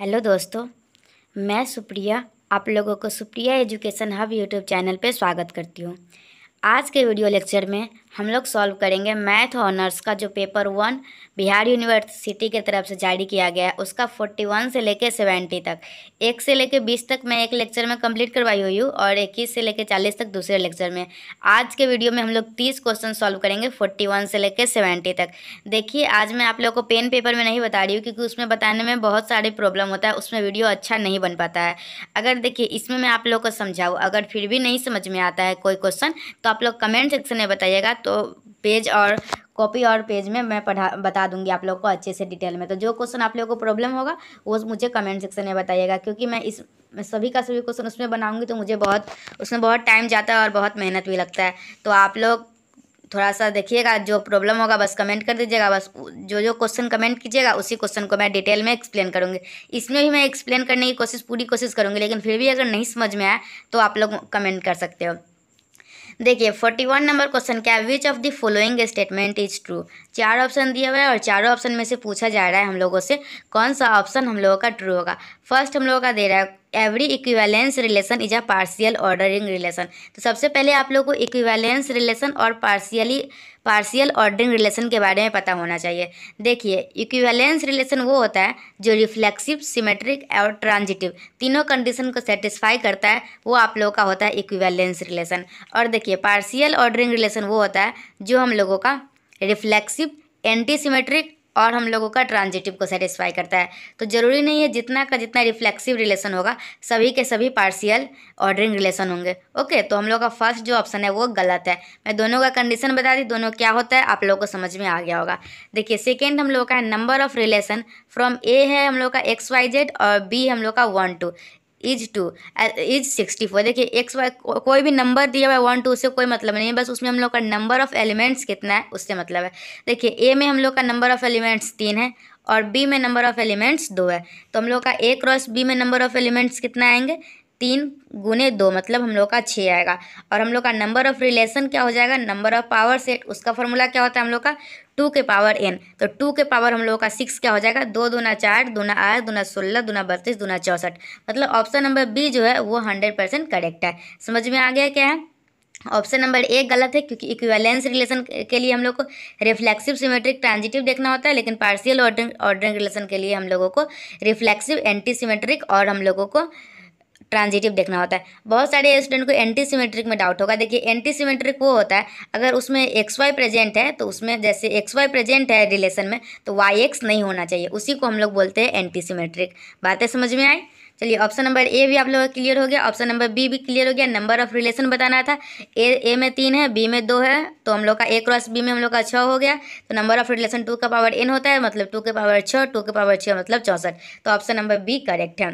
hello दोस्तों मैं सुप्रिया आप लोगों को Supriya education hub YouTube channel पर स्वागत करती हूँ आज के वीडियो लेक्चर में हम लोग सॉल्व करेंगे मैथ ऑनर्स का जो पेपर वन बिहार यूनिवर्सिटी के तरफ से जारी किया गया है उसका फोर्टी वन से लेकर सेवेंटी तक एक से लेकर बीस तक मैं एक लेक्चर में कंप्लीट करवाई हुई हूँ और इक्कीस से लेकर चालीस तक दूसरे लेक्चर में आज के वीडियो में हम लोग तीस क्वेश्चन सॉल्व करेंगे फोर्टी वन से लेकर सेवेंटी तक देखिए आज मैं आप लोग को पेन पेपर में नहीं बता रही हूँ क्योंकि उसमें बताने में बहुत सारे प्रॉब्लम होता है उसमें वीडियो अच्छा नहीं बन पाता है अगर देखिए इसमें मैं आप लोग को समझाऊँ अगर फिर भी नहीं समझ में आता है कोई क्वेश्चन तो आप लोग कमेंट सेक्शन में बताइएगा तो पेज और कॉपी और पेज में मैं पढ़ा बता दूंगी आप लोग को अच्छे से डिटेल में तो जो क्वेश्चन आप लोगों को प्रॉब्लम होगा वो मुझे कमेंट सेक्शन में बताइएगा क्योंकि मैं इस मैं सभी का सभी क्वेश्चन उसमें बनाऊंगी तो मुझे बहुत उसमें बहुत टाइम जाता है और बहुत मेहनत भी लगता है तो आप लोग थोड़ा सा देखिएगा जो प्रॉब्लम होगा बस कमेंट कर दीजिएगा बस जो जो क्वेश्चन कमेंट कीजिएगा उसी क्वेश्चन को मैं डिटेल में एक्सप्लेन करूँगी इसमें भी मैं एक्सप्लेन करने की कोशिश पूरी कोशिश करूँगी लेकिन फिर भी अगर नहीं समझ में आए तो आप लोग कमेंट कर सकते हो देखिए फोर्टी वन नंबर क्वेश्चन क्या है which of the following statement is true चार ऑप्शन दिया हुआ है और चारों ऑप्शन में से पूछा जा रहा है हम लोगों से कौन सा ऑप्शन हम लोगों का ट्रू होगा फर्स्ट हम लोगों का दे रहा है every equivalence relation is a partial ordering relation तो सबसे पहले आप लोग को इक्विवेलेंस रिलेशन और पार्सियली पार्शियल ऑर्डरिंग रिलेशन के बारे में पता होना चाहिए देखिए इक्विवेलेंस रिलेशन वो होता है जो रिफ्लेक्सिव सिमेट्रिक और ट्रांजिटिव तीनों कंडीशन को सेटिस्फाई करता है वो आप लोगों का होता है इक्विवेलेंस रिलेशन और देखिए पार्शियल ऑर्डरिंग रिलेशन वो होता है जो हम लोगों का रिफ्लेक्सिव एंटी सिमेट्रिक और हम लोगों का ट्रांजिटिव को सेटिस्फाई करता है तो ज़रूरी नहीं है जितना का जितना रिफ्लेक्सिव रिलेशन होगा सभी के सभी पार्शियल ऑर्डरिंग रिलेशन होंगे ओके तो हम लोग का फर्स्ट जो ऑप्शन है वो गलत है मैं दोनों का कंडीशन बता दी दोनों क्या होता है आप लोगों को समझ में आ गया होगा देखिए सेकेंड हम लोग का है number of relation from A है हम लोग का एक्स वाई जेड और बी हम लोग का one two is two is sixty four देखिए एक्स वाई कोई भी नंबर दिया हुआ है वन टू से कोई मतलब नहीं है बस उसमें हम लोग का नंबर ऑफ एलिमेंट्स कितना है उससे मतलब है देखिए ए में हम लोग का नंबर ऑफ एलिमेंट्स तीन है और बी में नंबर ऑफ एलिमेंट्स दो है तो हम लोग का ए क्रॉस बी में नंबर ऑफ एलिमेंट्स कितना आएंगे तीन गुने दो मतलब हम लोग का छः आएगा और हम लोग का नंबर ऑफ़ रिलेशन क्या हो जाएगा नंबर ऑफ़ पावर सेट उसका फॉर्मूला क्या होता है हम लोग का टू के पावर एन तो टू के पावर हम लोग का सिक्स क्या हो जाएगा दो दूना चार दूना आठ दूना सोलह दूना बत्तीस दूना चौंसठ मतलब ऑप्शन नंबर बी जो है वो हंड्रेड परसेंट करेक्ट है समझ में आ गया क्या है ऑप्शन नंबर ए गलत है क्योंकि इक्विवेलेंस रिलेशन के लिए हम लोग को रिफ्लेक्सिव सिमेट्रिक ट्रांजिटिव देखना होता है लेकिन पार्शियल ऑर्डरिंग ऑर्डरिंग रिलेशन के लिए हम लोगों को रिफ्लेक्सिव एंटी सिमेट्रिक और हम लोगों को ट्रांजिटिव देखना होता है बहुत सारे स्टूडेंट को एंटी सीमेट्रिक में डाउट होगा देखिए एंटी सीमेट्रिक वो होता है अगर उसमें एक्स वाई प्रेजेंट है तो उसमें जैसे एक्स वाई प्रेजेंट है रिलेशन में तो वाई एक्स नहीं होना चाहिए उसी को हम लोग बोलते हैं एंटी सीमेट्रिक बातें समझ में आई चलिए ऑप्शन नंबर ए भी आप लोगों का क्लियर हो गया ऑप्शन नंबर बी भी क्लियर हो गया नंबर ऑफ रिलेशन बताना था ए ए में तीन है बी में दो है तो हम लोग का ए क्रॉस बी में हम लोग का छः हो गया तो नंबर ऑफ रिलेशन टू का पावर एन होता है मतलब टू के पावर छः टू के पावर छः मतलब चौंसठ तो ऑप्शन नंबर बी करेक्ट है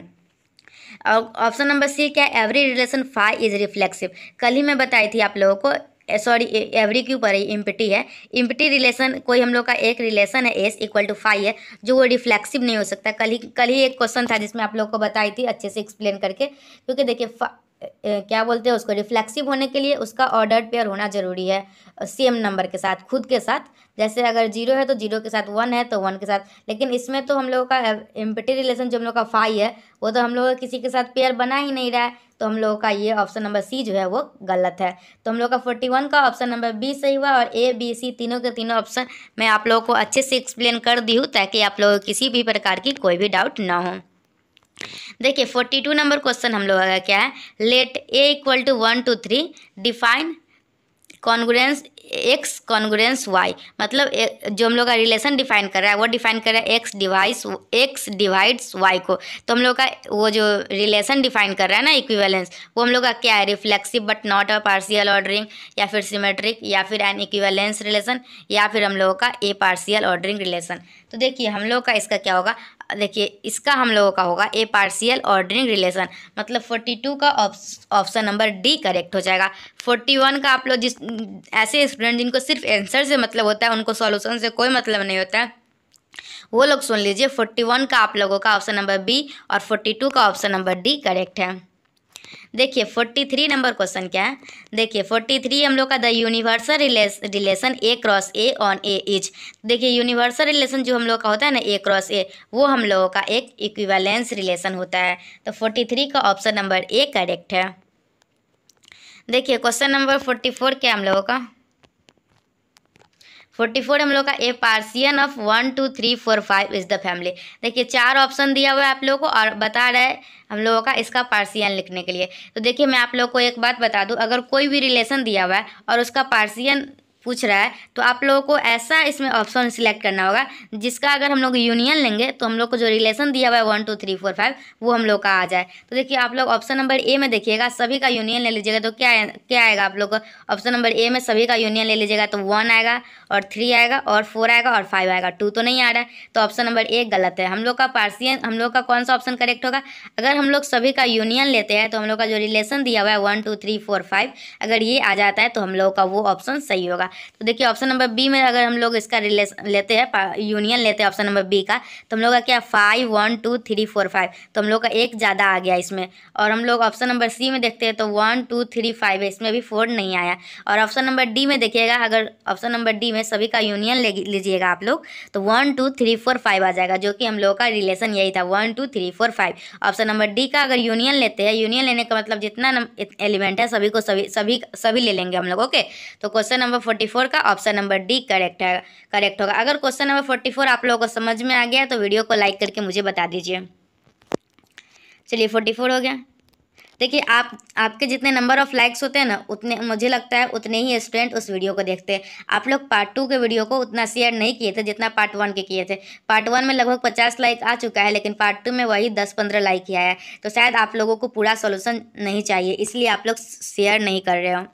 और ऑप्शन नंबर सी क्या every relation phi is reflexive कल ही मैं बताई थी आप लोगों को सॉरी एवरी के ऊपर है है इम्पिटी रिलेशन कोई हम लोग का एक रिलेशन है एस इक्वल टू फाइव है जो वो रिफ्लेक्सिव नहीं हो सकता कल ही कल ही एक क्वेश्चन था जिसमें आप लोगों को बताई थी अच्छे से एक्सप्लेन करके क्योंकि देखिए क्या बोलते हैं उसको रिफ्लेक्सिव होने के लिए उसका ऑर्डर्ड पेयर होना जरूरी है सेम नंबर के साथ खुद के साथ जैसे अगर जीरो है तो जीरो के साथ वन है तो वन के साथ लेकिन इसमें तो हम लोगों का एम्पटी रिलेशन जो हम लोग का फाइव है वो तो हम लोग किसी के साथ पेयर बना ही नहीं रहा है तो हम लोगों का ये ऑप्शन नंबर सी जो है वो गलत है तो हम लोग का फोर्टी वन का ऑप्शन नंबर बी सही हुआ और ए बी सी तीनों के तीनों ऑप्शन मैं आप लोगों को अच्छे से एक्सप्लेन कर दी हूँ ताकि आप लोगों को किसी भी प्रकार की कोई भी डाउट ना हो देखिए फोर्टी टू नंबर क्वेश्चन हम लोगों का क्या है लेट मतलब, A equal to one two three define congruence X congruence Y मतलब जो हम लोग का रिलेशन डिफाइन कर रहा है वो डिफाइन कर रहा है X divides X divides Y को तो हम लोग का वो जो रिलेशन डिफाइन कर रहा है ना इक्विवेलेंस वो हम लोग का क्या है reflexive but not a partial ordering या फिर सिमेट्रिक या फिर एन इक्विवेलेंस रिलेशन या फिर हम लोगों का ए पार्शियल ऑर्डरिंग रिलेशन तो देखिए हम लोग का इसका क्या होगा देखिए इसका हम लोगों का होगा ए पार्शियल ऑर्डरिंग रिलेशन मतलब फोर्टी टू का ऑप्शन नंबर डी करेक्ट हो जाएगा फोर्टी वन का आप लोग जिस ऐसे स्टूडेंट जिनको सिर्फ आंसर से मतलब होता है उनको सॉल्यूशन से कोई मतलब नहीं होता है वो लोग सुन लीजिए फोर्टी वन का आप लोगों का ऑप्शन नंबर बी और फोर्टी टू का ऑप्शन नंबर डी करेक्ट है देखिए फोर्टी थ्री नंबर क्वेश्चन क्या है देखिए फोर्टी थ्री हम लोग का the universal relation A cross A on A is देखिए यूनिवर्सल रिलेशन जो हम लोग का होता है ना ए क्रॉस ए वो हम लोगों का एक इक्विवेलेंस रिलेशन होता है तो फोर्टी थ्री का ऑप्शन नंबर ए करेक्ट है देखिए क्वेश्चन नंबर फोर्टी फोर क्या हम लोगों का फोर्टी फोर हम लोग का a partition of one two three four five is the family देखिए चार ऑप्शन दिया हुआ है आप लोगों को और बता रहा है हम लोगों का इसका पार्सियन लिखने के लिए तो देखिए मैं आप लोग को एक बात बता दूँ अगर कोई भी रिलेशन दिया हुआ है और उसका पार्सियन पूछ रहा है तो आप लोगों को ऐसा इसमें ऑप्शन सिलेक्ट करना होगा जिसका अगर हम लोग यूनियन लेंगे तो हम लोग को जो रिलेशन दिया हुआ है one two three four five वो हम लोग का आ जाए तो देखिए आप लोग ऑप्शन नंबर ए में देखिएगा सभी का यूनियन ले लीजिएगा तो क्या क्या आएगा आप लोग ऑप्शन नंबर ए में सभी का यूनियन ले लीजिएगा तो वन आएगा और थ्री आएगा और फोर आएगा और फाइव आएगा टू तो नहीं आ रहा है तो ऑप्शन नंबर ए गलत है हम लोग का पार्सियन हम लोग का कौन सा ऑप्शन करेक्ट होगा अगर हम लोग सभी का यूनियन लेते हैं तो हम लोग का जो रिलेशन दिया हुआ है one two three four five अगर ये आ जाता है तो हम लोग का वो ऑप्शन सही होगा तो देखिए ऑप्शन नंबर बी में अगर हम लोग इसका रिलेशन लेते हैं यूनियन लेते हैं ऑप्शन नंबर बी का तो हम लोग का क्या five one two three four five तो हम लोग का एक ज़्यादा आ गया इसमें और हम लोग ऑप्शन नंबर सी में देखते हैं तो वन टू थ्री फाइव है इसमें भी फोर नहीं आया और ऑप्शन नंबर डी में देखिएगा अगर ऑप्शन नंबर डी में सभी का यूनियन लीजिएगा आप लोग तो one two three four five आ जाएगा जो कि हम लोग का रिलेशन यही था one two three four five option number D का अगर यूनियन लेते हैं यूनियन लेने का मतलब जितना एलिमेंट है सभी को सभी सभी सभी ले लेंगे हम लोग ओके तो क्वेश्चन नंबर फोर्टी फोर का ऑप्शन नंबर डी करेक्ट है करेक्ट होगा अगर क्वेश्चन नंबर फोर्टी फोर आप लोगों को समझ में आ गया तो वीडियो को लाइक करके मुझे बता दीजिए चलिए फोर्टी फोर हो गया देखिए आप आपके जितने नंबर ऑफ लाइक्स होते हैं ना उतने मुझे लगता है उतने ही स्टूडेंट उस वीडियो को देखते हैं आप लोग पार्ट टू के वीडियो को उतना शेयर नहीं किए थे जितना पार्ट वन के किए थे पार्ट वन में लगभग पचास लाइक आ चुका है लेकिन पार्ट टू में वही दस पंद्रह लाइक ही आया है तो शायद आप लोगों को पूरा सोल्यूशन नहीं चाहिए इसलिए आप लोग शेयर नहीं कर रहे हो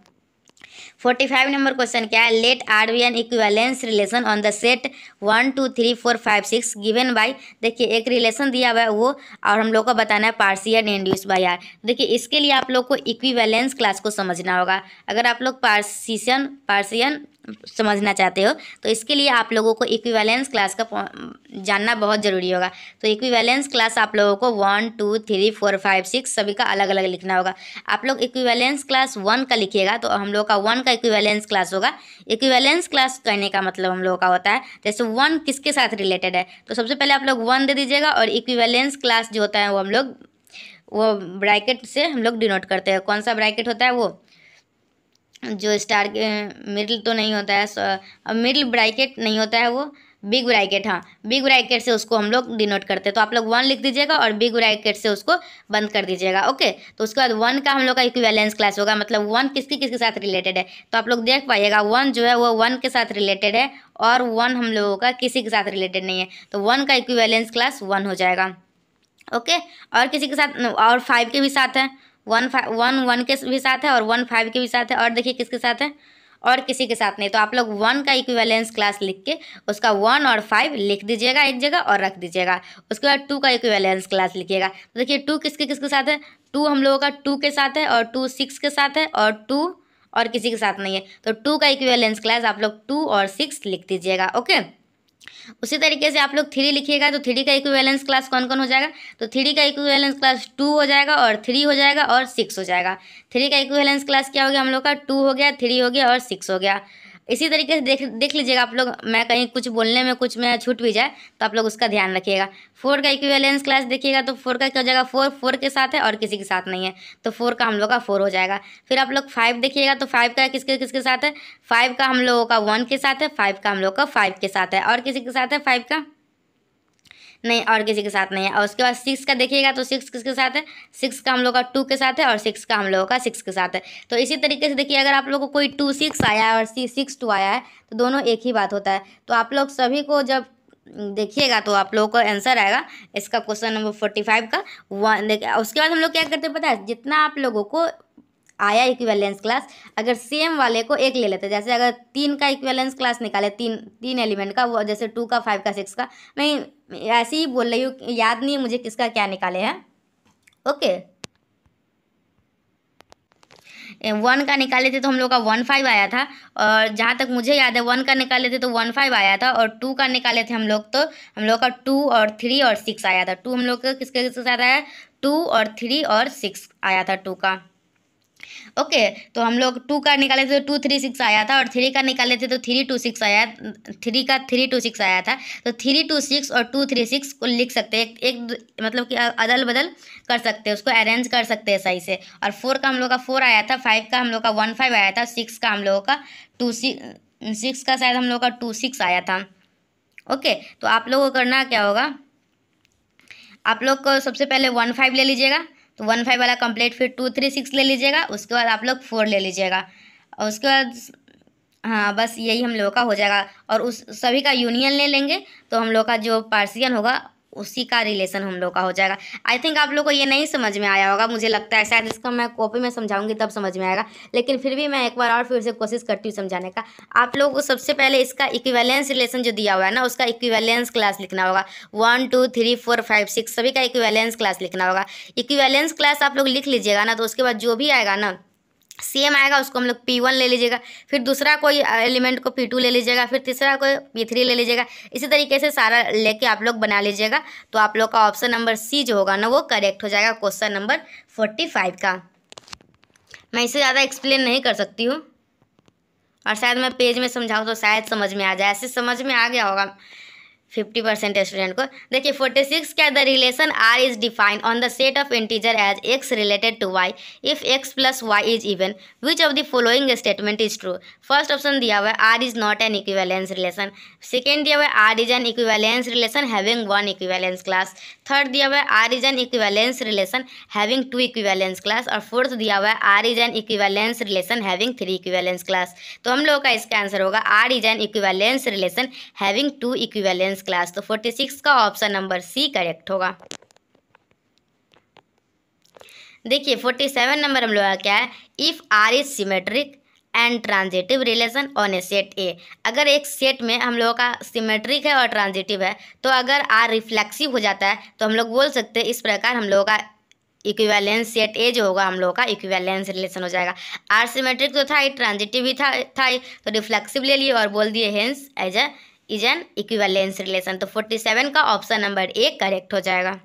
फोर्टी फाइव नंबर क्वेश्चन क्या है let R be an equivalence relation on the set one two three four five six given by देखिए एक रिलेशन दिया हुआ है वो और हम लोग को बताना है पार्सियन इंड्यूस बाय आर देखिए इसके लिए आप लोग को इक्वीवेलेंस क्लास को समझना होगा अगर आप लोग पार्सियन पार्सियन समझना चाहते हो तो इसके लिए आप लोगों को इक्विवेलेंस क्लास का जानना बहुत ज़रूरी होगा तो इक्विवेलेंस क्लास आप लोगों को one two three four five six सभी का अलग अलग लिखना होगा आप लोग इक्विवेलेंस क्लास वन का लिखिएगा तो हम लोगों का वन का इक्विवेलेंस क्लास होगा इक्विवेलेंस क्लास कहने का मतलब हम लोगों का होता है जैसे वन किसके साथ रिलेटेड है तो सबसे पहले आप लोग वन दे दीजिएगा और इक्विवेलेंस क्लास जो होता है वो हम लोग वो ब्रैकेट से हम लोग डिनोट करते हैं कौन सा ब्रैकेट होता है वो जो स्टार के मिडिल तो नहीं होता है मिडिल ब्रैकेट नहीं होता है वो बिग ब्रैकेट हाँ बिग ब्रैकेट से उसको हम लोग डिनोट करते हैं तो आप लोग वन लिख दीजिएगा और बिग ब्रैकेट से उसको बंद कर दीजिएगा ओके तो उसके बाद वन का हम लोग का इक्वेलेंस क्लास होगा मतलब वन किसकी किसके साथ रिलेटेड है तो आप लोग देख पाइएगा वन जो है वो वन के साथ रिलेटेड है और वन हम लोगों का किसी के साथ रिलेटेड नहीं है तो वन का इक्वेलेंस क्लास वन हो जाएगा ओके और किसी के साथ और फाइव के भी साथ है वन फाइव वन वन के भी साथ है और वन फाइव के भी साथ है और देखिए किसके साथ है और किसी के साथ नहीं तो आप लोग वन का इक्विवेलेंस क्लास लिख के उसका वन और फाइव लिख दीजिएगा एक जगह और रख दीजिएगा उसके बाद टू का इक्विवेलेंस क्लास लिखिएगा तो देखिए टू किसके किसके साथ है टू हम लोगों का टू के साथ है और टू सिक्स के साथ है और टू और किसी के साथ नहीं है तो टू का इक्विवेलेंस क्लास आप लोग टू और सिक्स लिख दीजिएगा ओके उसी तरीके से आप लोग थ्री लिखिएगा तो थ्री का इक्विवेलेंस क्लास कौन कौन हो जाएगा तो थ्री का इक्विवेलेंस क्लास टू हो जाएगा और थ्री हो जाएगा और सिक्स हो जाएगा थ्री का इक्विवेलेंस क्लास क्या हो गया हम लोग का टू हो गया थ्री हो गया और सिक्स हो गया इसी तरीके से देख देख लीजिएगा आप लोग मैं कहीं कुछ बोलने में कुछ में छूट भी जाए तो आप लोग उसका ध्यान रखिएगा फोर का इक्विवेलेंस क्लास देखिएगा तो फोर का क्या हो जाएगा फोर फोर के साथ है और किसी के साथ नहीं है तो फोर का हम लोग का फोर हो जाएगा फिर आप लोग फाइव देखिएगा तो फाइव का किसके किसके साथ है फाइव का हम लोगों का वन के साथ है फाइव का हम लोग का फाइव के साथ है और किसी के साथ है फाइव का नहीं और किसी के साथ नहीं है और उसके बाद सिक्स का देखिएगा तो सिक्स किसके साथ है सिक्स का हम लोग का टू के साथ है और सिक्स का हम लोगों का सिक्स के साथ है तो इसी तरीके से देखिए अगर आप लोग को कोई टू सिक्स आया है और सिक्स टू आया है तो दोनों एक ही बात होता है तो आप लोग सभी को जब देखिएगा तो आप लोगों को आंसर आएगा इसका क्वेश्चन नंबर फोर्टी फाइव का वन देखिए उसके बाद हम लोग क्या करते हैं पता है जितना आप लोगों को आया इक्विवेलेंस क्लास अगर सेम वाले को एक ले लेते जैसे अगर तीन का इक्वेलेंस क्लास निकाले तीन तीन एलिमेंट का वो जैसे टू का फाइव का सिक्स का नहीं ऐसे ही बोल रही हूँ याद नहीं मुझे किसका क्या निकाले हैं ओके वन का निकाले थे तो हम लोग का वन फाइव आया था और जहाँ तक मुझे याद है वन का निकाले थे तो वन फाइव आया था और टू का निकाले थे हम लोग तो हम लोग का टू और थ्री और सिक्स आया था टू हम लोग का किसके किसके साथ आया टू और थ्री और सिक्स आया था टू का ओके तो हम लोग टू का निकाले थे तो टू थ्री सिक्स आया था और थ्री का निकाले थे तो थ्री टू सिक्स आया थ्री का थ्री टू सिक्स आया था तो थ्री टू सिक्स और टू थ्री सिक्स को लिख सकते हैं एक, एक मतलब कि अदल बदल कर सकते हैं उसको अरेंज कर सकते हैं सही से और फोर का हम लोग का फोर आया था फाइव का हम लोग का वन फाइव आया था सिक्स का हम लोगों का टू सिक्स का शायद हम लोग का टू सिक्स आया था ओके तो आप लोगों को करना क्या होगा आप लोग को सबसे पहले वन फाइव ले लीजिएगा तो वन फाइव वाला कंप्लीट फिर टू थ्री सिक्स ले लीजिएगा उसके बाद आप लोग फोर ले लीजिएगा और उसके बाद हाँ बस यही हम लोगों का हो जाएगा और उस सभी का यूनियन ले लेंगे तो हम लोग का जो पार्सियन होगा उसी का रिलेशन हम लोग का हो जाएगा आई थिंक आप लोग को ये नहीं समझ में आया होगा मुझे लगता है शायद इसका मैं कॉपी में समझाऊंगी तब समझ में आएगा लेकिन फिर भी मैं एक बार और फिर से कोशिश करती हूँ समझाने का आप लोग को सबसे पहले इसका इक्विवेलेंस रिलेशन जो दिया हुआ है ना उसका इक्विवेलेंस क्लास लिखना होगा one two three four five six सभी का इक्विवेलेंस क्लास लिखना होगा इक्विवेलेंस क्लास आप लोग लिख लीजिएगा ना तो उसके बाद जो भी आएगा ना सेम आएगा उसको हम लोग पी वन ले लीजिएगा फिर दूसरा कोई एलिमेंट को पी टू ले लीजिएगा फिर तीसरा कोई पी थ्री ले लीजिएगा इसी तरीके से सारा लेके आप लोग बना लीजिएगा तो आप लोग का ऑप्शन नंबर सी जो होगा ना वो करेक्ट हो जाएगा क्वेश्चन नंबर फोर्टी फाइव का मैं इसे ज़्यादा एक्सप्लेन नहीं कर सकती हूँ और शायद मैं पेज में समझाऊँ तो शायद समझ में आ जाए ऐसे समझ में आ गया होगा फिफ्टी परसेंट स्टूडेंट को देखिए फोर्टी सिक्स के the relation R is defined on the set of integer as X related to Y if X plus Y is even which of the following statement is true first option दिया हुआ है R is not an equivalence relation second दिया हुआ है R is an equivalence relation having one equivalence class third दिया हुआ है R is an equivalence relation having two equivalence class और फोर्थ दिया हुआ है R is an equivalence relation having three equivalence class तो हम लोगों का इसका आंसर होगा R is an equivalence relation having two equivalence science class तो फोर्टी सिक्स का ऑप्शन नंबर सी करेक्ट होगा देखिए फोर्टी सेवन नंबर हम लोग का क्या है if R is symmetric and transitive relation on a set A अगर एक सेट में हम लोगों का सिमेट्रिक है और ट्रांजिटिव है तो अगर आर रिफ्लेक्सिव हो जाता है तो हम लोग बोल सकते हैं इस प्रकार हम लोगों का इक्विवेलेंस सेट ए जो होगा हम लोगों का इक्विवेलेंस रिलेशन हो जाएगा आर सिमेट्रिक तो था ही ट्रांजिटिव भी था था ही तो रिफ्लेक्सिव ले लिए और बोल दिए hence as A is an equivalence relation तो फोर्टी सेवन का ऑप्शन नंबर ए करेक्ट हो जाएगा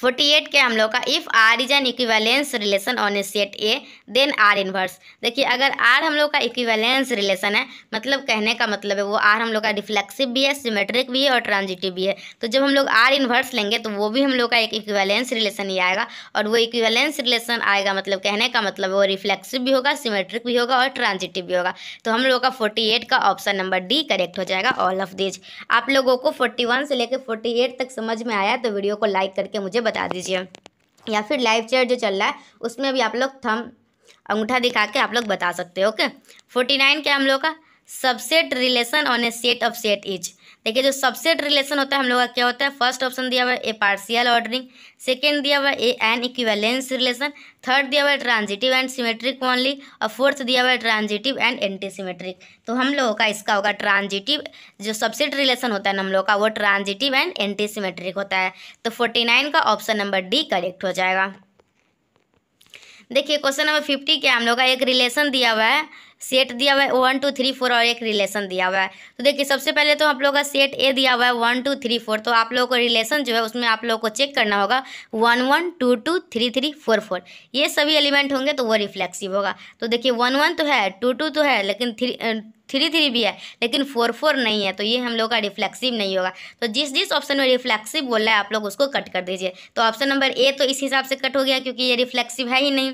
फोर्टी एट के हम लोग का if R is an equivalence relation on a set A then R inverse देखिए अगर आर हम लोग का इक्विवेलेंस रिलेशन है मतलब कहने का मतलब है वो आर हम लोग का रिफ्लेक्सिव भी है सिमेट्रिक भी है और ट्रांजिटिव भी है तो जब हम लोग आर इनवर्स लेंगे तो वो भी हम लोग का एक इक्विवेलेंस रिलेशन ही आएगा और वो इक्विवेलेंस रिलेशन आएगा मतलब कहने का मतलब वो रिफ्लेक्सिव भी होगा सिमेट्रिक भी होगा और ट्रांजिटिव भी होगा तो हम लोग का फोर्टी एट का ऑप्शन नंबर डी करेक्ट हो जाएगा ऑल ऑफ दिज आप लोगों को फोर्टी वन से लेकर फोर्टी एट तक समझ में आया तो वीडियो को लाइक करके मुझे बता बता दीजिए या फिर लाइव चेयर जो चल रहा है उसमें भी आप लोग थम अंगूठा दिखा के आप लोग बता सकते हो ओके फोर्टी नाइन क्या हम लोग का subset relation on a set of set is देखिए जो सबसेट रिलेशन होता है हम लोग का क्या होता है फर्स्ट ऑप्शन दिया हुआ है ए पार्शियल ऑर्डरिंग सेकेंड दिया हुआ है a an equivalence relation third दिया हुआ है ट्रांजिटिव एंड सिमेट्रिक ओनली और फोर्थ दिया हुआ है ट्रांजिटिव एंड एंटी सिमेट्रिक तो हम लोगों का इसका होगा ट्रांजिटिव जो सबसेट रिलेशन होता है हम लोग का वो ट्रांजिटिव एंड एंटी सिमेट्रिक होता है तो फोर्टी नाइन का ऑप्शन नंबर डी करेक्ट हो जाएगा देखिए क्वेश्चन नंबर फिफ्टी क्या हम लोग का एक रिलेशन दिया हुआ है सेट दिया हुआ है वन टू थ्री फोर और एक रिलेशन दिया हुआ है तो देखिए सबसे पहले तो आप लोग का सेट ए दिया हुआ है वन टू थ्री फोर तो आप लोगों को रिलेशन जो है उसमें आप लोगों को चेक करना होगा one one two two three three four four ये सभी एलिमेंट होंगे तो वो रिफ्लेक्सिव होगा तो देखिए वन वन तो है टू टू तो है लेकिन थ्री थ्री थ्री भी है लेकिन फोर फोर नहीं है तो ये हम लोग का रिफ्लेक्सिव नहीं होगा तो जिस जिस ऑप्शन में रिफ्लेक्सिव बोल रहा है आप लोग उसको कट कर दीजिए तो ऑप्शन नंबर ए तो इस हिसाब से कट हो गया क्योंकि ये रिफ्लेक्सिव है ही नहीं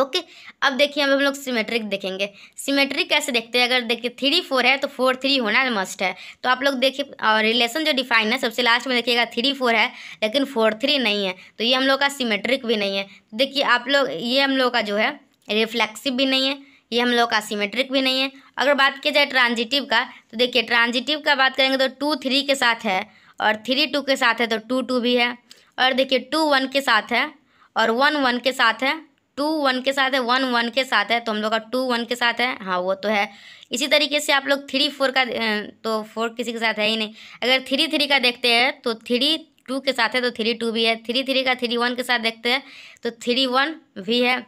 ओके okay, अब देखिए अब हम लोग सिमेट्रिक देखेंगे सिमेट्रिक कैसे देखते हैं अगर देखिए थ्री फोर है तो फोर थ्री होना मस्ट है तो आप लोग देखिए और रिलेशन जो डिफाइन है सबसे लास्ट में देखिएगा थ्री फोर है लेकिन फोर थ्री नहीं है तो ये हम लोग का सिमेट्रिक भी नहीं है देखिए आप लोग ये हम लोग का जो है रिफ्लेक्सिव भी नहीं है ये हम लोग का सीमेट्रिक भी नहीं है अगर बात किया जाए ट्रांजिटिव का तो देखिए ट्रांजिटिव का बात करेंगे तो टू थ्री के साथ है और थ्री टू के साथ है तो टू टू भी है और देखिए टू वन के साथ है और वन वन के साथ है टू वन के साथ है वन वन के साथ है तो हम लोग का टू वन के साथ है हाँ वो तो है इसी तरीके से आप लोग थ्री फोर का तो फोर किसी के साथ है ही नहीं अगर थ्री थ्री का देखते हैं तो थ्री टू के साथ है तो थ्री टू भी है थ्री थ्री का थ्री वन के साथ देखते हैं तो थ्री वन भी है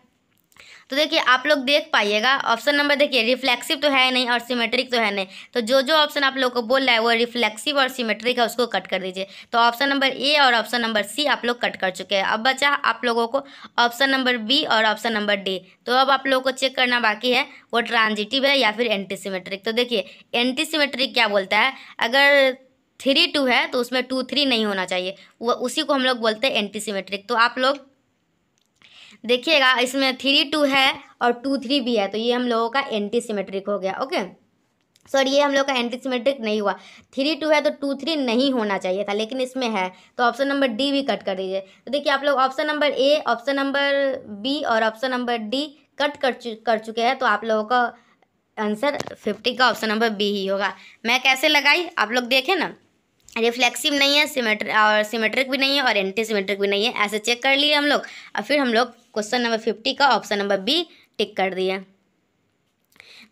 तो देखिए आप लोग देख पाइएगा ऑप्शन नंबर देखिए रिफ्लेक्सिव तो है नहीं और सिमेट्रिक तो है नहीं तो जो जो ऑप्शन आप लोग को बोल रहा है वो रिफ्लेक्सिव और सिमेट्रिक है उसको कट कर दीजिए तो ऑप्शन नंबर ए और ऑप्शन नंबर सी आप लोग कट कर चुके हैं अब बचा आप लोगों को ऑप्शन नंबर बी और ऑप्शन नंबर डी तो अब आप लोगों को चेक करना बाकी है वो ट्रांजिटिव है या फिर एंटीसीमेट्रिक तो देखिए एंटीसीमेट्रिक क्या बोलता है अगर थ्री टू है तो उसमें टू थ्री नहीं होना चाहिए वो उसी को हम लोग बोलते हैं एंटीसीमेट्रिक तो आप लोग देखिएगा इसमें थ्री टू है और टू थ्री भी है तो ये हम लोगों का एंटी सिमेट्रिक हो गया ओके सॉरी ये हम लोग का एंटी सिमेट्रिक नहीं हुआ थ्री टू है तो टू थ्री नहीं होना चाहिए था लेकिन इसमें है तो ऑप्शन नंबर डी भी कट कर दीजिए तो देखिए आप लोग option number A option number B और ऑप्शन नंबर डी कट कर चु, कर चुके हैं तो आप लोगों का आंसर फिफ्टी का ऑप्शन नंबर बी ही होगा मैं कैसे लगाई आप लोग देखें ना रिफ्लेक्सिव नहीं है सिमेट्रिक और सिमेट्रिक भी नहीं है और एंटी सिमेट्रिक भी नहीं है ऐसे चेक कर लिए हम लोग और फिर हम लोग क्वेश्चन नंबर फिफ्टी का ऑप्शन नंबर बी टिक कर दिया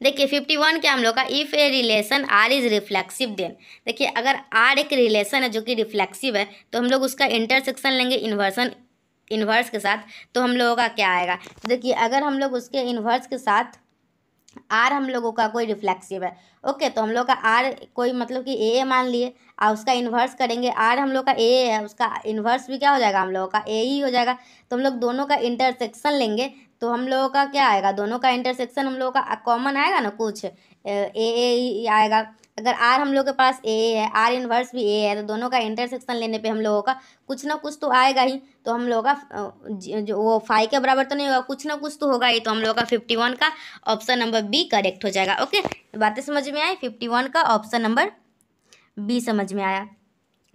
देखिए फिफ्टी वन के हम लोग का if a relation R is reflexive then देखिए अगर आर एक रिलेशन है जो कि रिफ्लेक्सिव है तो हम लोग उसका इंटरसेक्शन लेंगे इन्वर्सन इन्वर्स के साथ तो हम लोगों का क्या आएगा देखिए अगर हम लोग उसके इन्वर्स के साथ आर हम लोगों का कोई रिफ्लेक्सिव है ओके तो हम लोग का आर कोई मतलब कि ए ए मान लिए और उसका इन्वर्स करेंगे आर हम लोग का ए ए है उसका इन्वर्स भी क्या हो जाएगा हम लोगों का ए ही e हो जाएगा तो हम लोग दोनों का इंटरसेक्शन लेंगे तो हम लोगों का क्या आएगा दोनों का इंटरसेक्शन हम लोगों का कॉमन आएगा ना कुछ ए ए e आएगा अगर आर हम लोग के पास ए है आर इनवर्स भी ए है तो दोनों का इंटरसेक्शन लेने पे हम लोगों का कुछ ना कुछ तो आएगा ही तो हम लोगों का जो वो फाइव के बराबर तो नहीं होगा कुछ ना कुछ तो होगा ही तो हम लोगों का फिफ्टी वन का ऑप्शन नंबर बी करेक्ट हो जाएगा ओके बातें समझ में आई फिफ्टी वन का ऑप्शन नंबर बी समझ में आया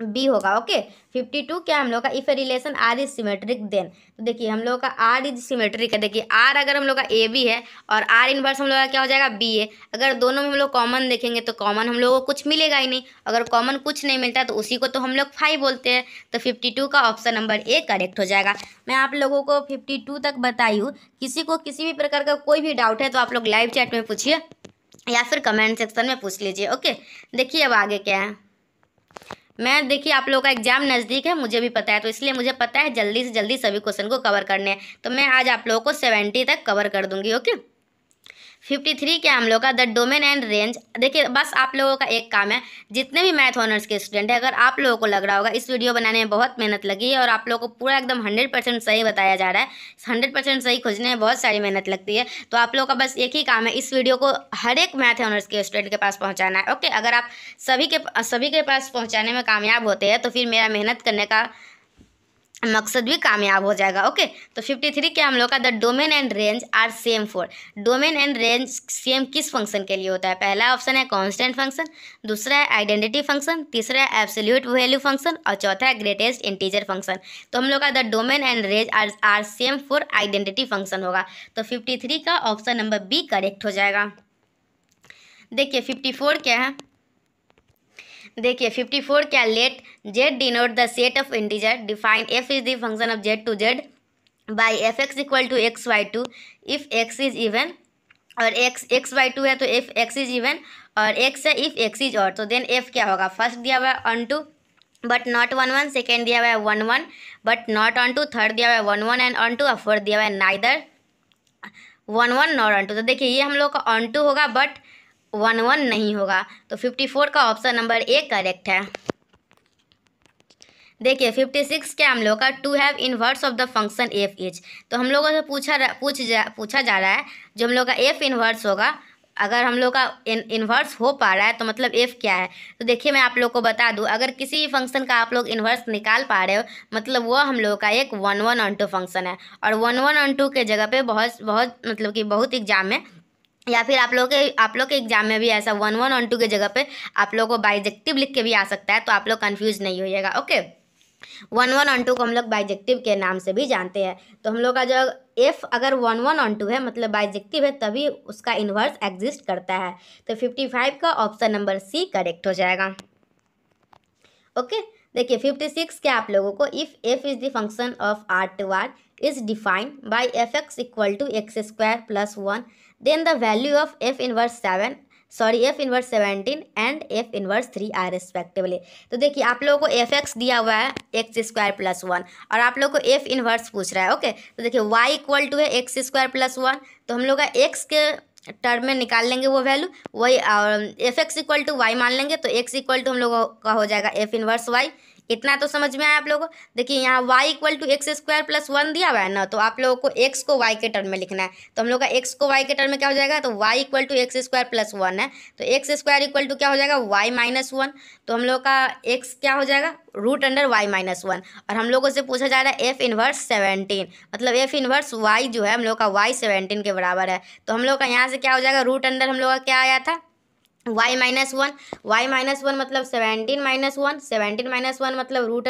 बी होगा ओके फिफ्टी टू क्या हम लोग का if a relation R is symmetric then तो देखिए हम लोग का आर इज सिमेट्रिक है देखिए आर अगर हम लोग का ए बी है और आर इनवर्स हम लोग का क्या हो जाएगा बी ए अगर दोनों में हम लोग कॉमन देखेंगे तो कॉमन हम लोगों को कुछ मिलेगा ही नहीं अगर कॉमन कुछ नहीं मिलता तो उसी को तो हम लोग फाइव बोलते हैं तो फिफ्टी टू का ऑप्शन नंबर ए करेक्ट हो जाएगा मैं आप लोगों को फिफ्टी टू तक बताई हूँ किसी को किसी भी प्रकार का कोई भी डाउट है तो आप लोग लाइव चैट में पूछिए या फिर कमेंट सेक्शन में पूछ लीजिए ओके देखिए अब आगे क्या है मैं देखिए आप लोगों का एग्जाम नज़दीक है मुझे भी पता है तो इसलिए मुझे पता है जल्दी से जल्दी सभी क्वेश्चन को कवर करने हैं तो मैं आज आप लोगों को सेवेंटी तक कवर कर दूंगी ओके फिफ्टी थ्री के हम लोग का द डोमेन एंड रेंज देखिए बस आप लोगों का एक काम है जितने भी मैथ ऑनर्स के स्टूडेंट हैं अगर आप लोगों को लग रहा होगा इस वीडियो बनाने में बहुत मेहनत लगी है और आप लोगों को पूरा एकदम हंड्रेड परसेंट सही बताया जा रहा है हंड्रेड परसेंट सही खोजने में बहुत सारी मेहनत लगती है तो आप लोगों का बस एक ही काम है इस वीडियो को हर एक मैथ ऑनर्स के स्टूडेंट के पास पहुँचाना है ओके अगर आप सभी के सभी के पास पहुँचाने में कामयाब होते हैं तो फिर मेरा मेहनत करने का मकसद भी कामयाब हो जाएगा ओके तो 53 क्या हम लोग का the domain and range are same for domain and range same किस फंक्शन के लिए होता है पहला ऑप्शन है कांस्टेंट फंक्शन दूसरा है आइडेंटिटी फंक्शन तीसरा है एब्सोल्यूट वैल्यू फंक्शन और चौथा है ग्रेटेस्ट इंटीजर फंक्शन तो हम लोग का the domain and range are are same for identity function होगा तो फिफ्टी का ऑप्शन नंबर बी करेक्ट हो जाएगा देखिए फिफ्टी क्या है देखिए फिफ्टी फोर क्या let Z denote the set of integer define F is the function of Z to Z by F x equal to X Y two if X is even और X X Y two है तो F X is even और X है if X is और तो then F क्या होगा first दिया हुआ है onto but not one one second दिया हुआ है one one but not onto third दिया हुआ है one one and onto और फोर्थ दिया हुआ है neither one one not onto तो देखिए ये हम लोग का ऑन टू होगा बट वन वन नहीं होगा तो फिफ्टी फोर का ऑप्शन नंबर ए करेक्ट है देखिए फिफ्टी सिक्स के हम लोग का to have inverse of the function f each तो हम लोगों से पूछा पूछ जा पूछा जा रहा है जो हम लोग का एफ इनवर्स होगा अगर हम लोग का इन्वर्स हो पा रहा है तो मतलब एफ क्या है तो देखिए मैं आप लोग को बता दूं अगर किसी भी फंक्शन का आप लोग इन्वर्स निकाल पा रहे हो मतलब वो हम लोग का एक one one onto function है और वन वन ऑन टू के जगह पे बहुत बहुत मतलब कि बहुत एग्जाम में या फिर आप लोग के आप लोग के एग्जाम में भी ऐसा वन वन वन टू के जगह पे आप लोग को बाइजेक्टिव लिख के भी आ सकता है तो आप लोग कन्फ्यूज नहीं होइएगा okay one one onto को हम लोग बाइजेक्टिव के नाम से भी जानते हैं तो हम लोग का जो एफ अगर वन वन ऑन टू है मतलब बाइजेक्टिव है तभी उसका इन्वर्स एग्जिस्ट करता है तो फिफ्टी फाइव का ऑप्शन नंबर सी करेक्ट हो जाएगा ओके देखिए फिफ्टी सिक्स के आप लोगों को if f is the function of R to R is defined by F x equal to x square plus one then the value of f inverse seven sorry f inverse seventeen and f inverse three are respectively तो देखिए आप लोगों को f x दिया हुआ है x square plus one और आप लोगों को एफ इनवर्स पूछ रहा है ओके तो देखिए वाई इक्वल टू है एक्स स्क्वायर प्लस वन तो हम लोग का एक्स के टर्म में निकाल लेंगे वो वैल्यू वही और f x equal to y मान लेंगे तो एक्स इक्वल टू हम लोगों का हो जाएगा एफ इनवर्स वाई इतना तो समझ में आया आप लोगों को देखिए यहाँ y equal to x square plus one दिया हुआ है ना तो आप लोगों को x को y के टर्म में लिखना है तो हम लोग का x को y के टर्म में क्या हो जाएगा तो y equal to x square plus one है तो एक्स स्क्वायर इक्वल टू क्या हो जाएगा y माइनस वन तो हम लोग का x क्या हो जाएगा root under y minus one और हम लोगों से पूछा जा रहा है एफ इनवर्स सेवेंटीन मतलब एफ इनवर्स वाई जो है हम लोग का वाई सेवेंटीन के बराबर है तो हम लोग का यहाँ से क्या हो जाएगा रूट अंडर हम लोग का क्या आया था y minus one y minus one मतलब seventeen minus one seventeen minus one मतलब रूट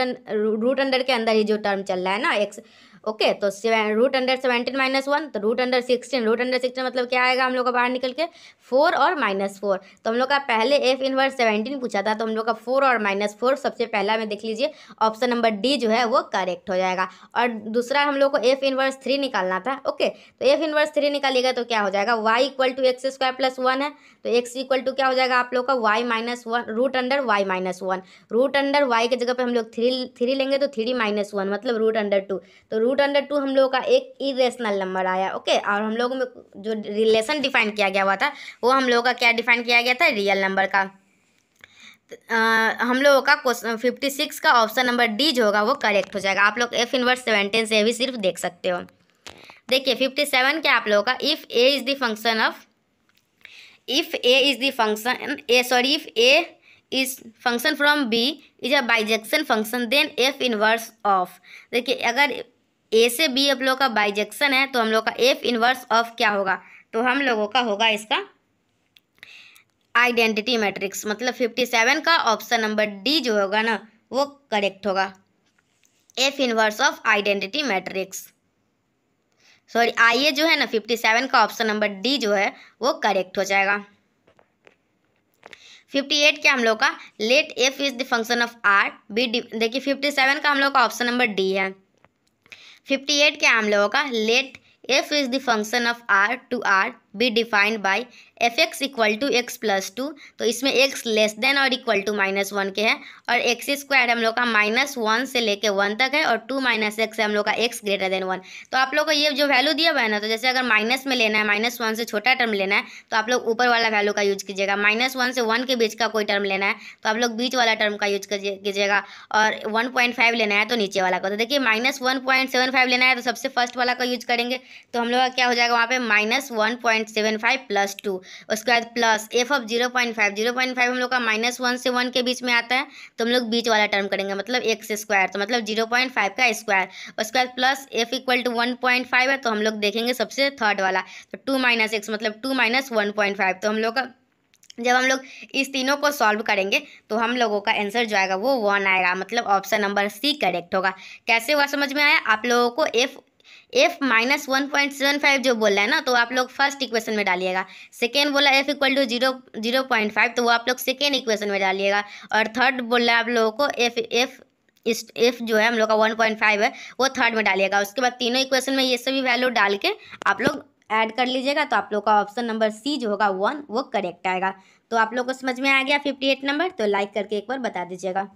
रूट अंडर के अंदर ही जो टर्म चल रहा है ना एक्स ओके तो root under seventeen minus one तो root under sixteen root under sixteen मतलब क्या आएगा हम लोग का बाहर निकल के फोर और माइनस फोर तो हम लोग का पहले एफ इनवर्स सेवेंटीन पूछा था तो हम लोग का फोर और माइनस फोर सबसे पहला में देख लीजिए ऑप्शन नंबर डी जो है वो करेक्ट हो जाएगा और दूसरा हम लोग को एफ इनवर्स थ्री निकालना था ओके तो एफ इनवर्स थ्री निकालिएगा तो क्या हो जाएगा y equal to x square plus one है तो एक्स इक्वल टू क्या हो जाएगा आप लोग का y minus one root under y minus one root under y के जगह पर हम लोग थ्री थ्री लेंगे तो थ्री माइनस वन मतलब रूट अंडर टू तो रूट अंडर टू हम लोग का एक इरेशनल नंबर आया ओके और हम लोग में जो रिलेशन डिफाइन किया गया हुआ था वो हम लोगों का क्या डिफाइन किया गया था रियल नंबर का आ, हम लोगों का क्वेश्चन फिफ्टी सिक्स का ऑप्शन नंबर डी जो होगा वो करेक्ट हो जाएगा आप लोग एफ इनवर्स सेवेंटीन से भी सिर्फ देख सकते हो देखिए फिफ्टी सेवन क्या आप लोगों का if A is the function of if A is the function A sorry if A is function from B is a bijection function then f inverse of देखिए अगर ए से बी आप लोगों का बाइजेक्शन है तो हम लोग का एफ इनवर्स ऑफ क्या होगा तो हम लोगों का होगा इसका आइडेंटिटी मैट्रिक्स मतलब फिफ्टी सेवन का ऑप्शन नंबर डी जो होगा ना वो करेक्ट होगा f inverse of identity matrix sorry A जो है ना फिफ्टी सेवन का ऑप्शन नंबर डी जो है वो करेक्ट हो जाएगा फिफ्टी एट क्या हम लोग का let f is the function of R B D देखिए फिफ्टी सेवन का हम लोग का ऑप्शन नंबर डी है फिफ्टी एट क्या हम लोगों का let f is the function of R to R be defined by F x equal to x plus two तो इसमें एक्स लेस देन और इक्वल टू माइनस वन के है और एक्स स्क्वायर हम लोग का माइनस वन से लेके वन तक है और टू माइनस एक्स है हम लोग का एक्स ग्रेटर देन वन तो आप लोग को ये जो वैल्यू दिया हुआ है ना तो जैसे अगर माइनस में लेना है माइनस वन से छोटा टर्म लेना है तो आप लोग ऊपर वाला वैल्यू का यूज कीजिएगा माइनस वन से वन के बीच का कोई टर्म लेना है तो आप लोग बीच वाला टर्म का यूज कीजिएगा और वन पॉइंट फाइव लेना है तो नीचे वाला का तो देखिए minus one point seven five लेना है तो सबसे फर्स्ट वाला का यूज करेंगे तो हम लोग का क्या हो जाएगा वहाँ पे minus one point seven five plus two उसके बाद plus f of zero point five zero point five हम लोग का माइनस वन से वन के बीच में आता है तो हम लोग बीच वाला टर्म करेंगे मतलब एक्स स्क्वायर तो मतलब जीरो पॉइंट फाइव का स्क्वायर उसके बाद plus f equal to one point five है तो हम लोग देखेंगे सबसे थर्ड वाला तो टू माइनस एक्स मतलब two minus one point five तो हम लोग का जब हम लोग इस तीनों को सॉल्व करेंगे तो हम लोगों का आंसर जो आएगा वो वन आएगा मतलब ऑप्शन नंबर सी करेक्ट होगा कैसे हुआ समझ में आया आप लोगों को f f minus one point seven five जो बोल रहा है ना तो आप लोग फर्स्ट इक्वेशन में डालिएगा सेकेंड बोला f equal to zero zero point five तो वो आप लोग सेकेंड इक्वेशन में डालिएगा और थर्ड बोल रहा है आप लोगों को एफ एफ इस एफ जो है हम लोग का वन पॉइंट फाइव है वो थर्ड में डालिएगा उसके बाद तीनों इक्वेशन में ये सभी वैल्यू डाल के आप लोग ऐड कर लीजिएगा तो आप लोग का ऑप्शन नंबर सी जो होगा वन वो करेक्ट आएगा तो आप लोग को समझ में आ गया फिफ्टी एट नंबर तो लाइक करके एक बार बता दीजिएगा